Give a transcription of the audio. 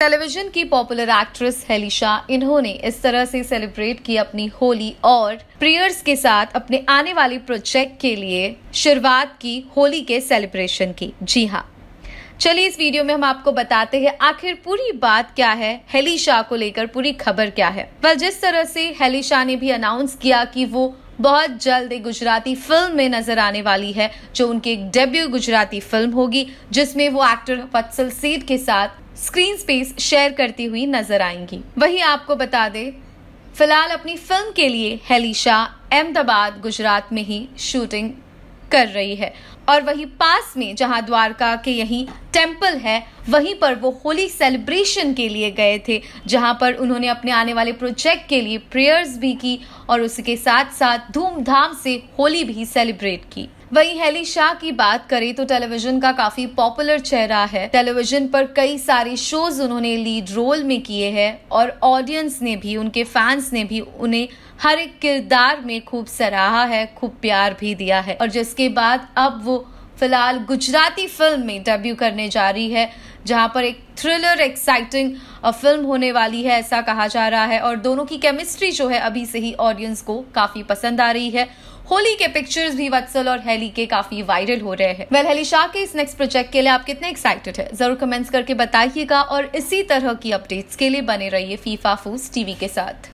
television की popular actress हेलिशा इन्होंने इस तरह से सेलिब्रेट की अपनी होली और प्रियर्स के साथ अपने आने वाले प्रोजेक्ट के लिए शुरुआत की होली के सेलिब्रेशन की जी हाँ चलिए इस वीडियो में हम आपको बताते हैं आखिर पूरी बात क्या है हेलिशा को लेकर पूरी खबर क्या है वह जिस तरह से हेलिशा ने भी अनाउंस किया कि वो बहुत जल्द एक गुजराती फिल्म में नजर आने वाली है जो उनकी एक डेब्यू गुजराती फिल्म होगी जिसमें वो एक्टर पत्सल सेठ के साथ स्क्रीन स्पेस शेयर करती हुई नजर आएंगी वहीं आपको बता दे फिलहाल अपनी फिल्म के लिए हेलीशा अहमदाबाद गुजरात में ही शूटिंग कर रही है और वहीं पास में जहां द्वारका के यही टेम्पल है वहीं पर वो होली सेलिब्रेशन के लिए गए थे जहां पर उन्होंने अपने आने वाले प्रोजेक्ट के लिए प्रेयर्स भी की और उसके साथ साथ धूमधाम से होली भी सेलिब्रेट की वहीं हेली शाह की बात करें तो टेलीविजन का काफी पॉपुलर चेहरा है टेलीविजन पर कई सारे शोज उन्होंने लीड रोल में किए हैं और ऑडियंस ने भी उनके फैंस ने भी उन्हें हर एक किरदार में खूब सराहा है खूब प्यार भी दिया है और जिसके बाद अब वो फिलहाल गुजराती फिल्म में डेब्यू करने जा रही है जहां पर एक थ्रिलर एक्साइटिंग फिल्म होने वाली है ऐसा कहा जा रहा है और दोनों की केमिस्ट्री जो है अभी से ही ऑडियंस को काफ़ी पसंद आ रही है होली के पिक्चर्स भी वत्सल और हेली के काफी वायरल हो रहे हैं वेल हेली शाह के इस नेक्स्ट प्रोजेक्ट के लिए आप कितने एक्साइटेड है जरूर कमेंट्स करके बताइएगा और इसी तरह की अपडेट्स के लिए बने रहिए फीफा फूस टीवी के साथ